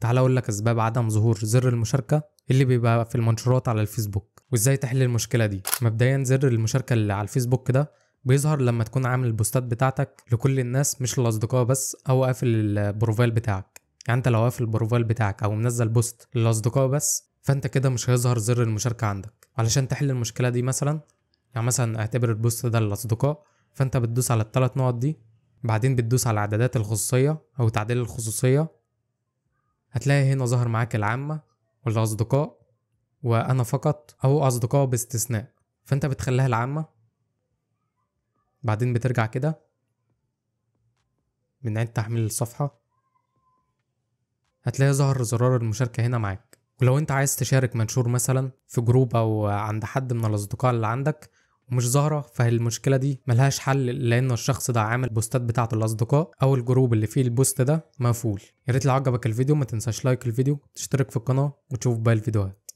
تعال اقول لك اسباب عدم ظهور زر المشاركه اللي بيبقى في المنشورات على الفيسبوك وازاي تحل المشكله دي مبدئيا زر المشاركه اللي على الفيسبوك ده بيظهر لما تكون عامل البوستات بتاعتك لكل الناس مش للاصدقاء بس او قافل البروفايل بتاعك يعني انت لو قافل البروفايل بتاعك او منزل بوست للاصدقاء بس فانت كده مش هيظهر زر المشاركه عندك علشان تحل المشكله دي مثلا يعني مثلا اعتبر البوست ده للاصدقاء فانت بتدوس على الثلاث نقط دي بعدين بتدوس على اعدادات الخصوصيه او تعديل الخصوصيه هتلاقي هنا ظهر معاك العامة والأصدقاء وأنا فقط أو أصدقاء باستثناء فأنت بتخليها العامة بعدين بترجع كده بنعيد تحميل الصفحة هتلاقي ظهر زرار المشاركة هنا معاك ولو انت عايز تشارك منشور مثلا في جروب او عند حد من الاصدقاء اللي عندك ومش ظاهره فالمشكله دي ملهاش حل لان الشخص ده عامل بوستات بتاعته الأصدقاء او الجروب اللي فيه البوست ده مقفول ياريت لو عجبك الفيديو ما تنساش لايك الفيديو تشترك في القناه وتشوف باقي الفيديوهات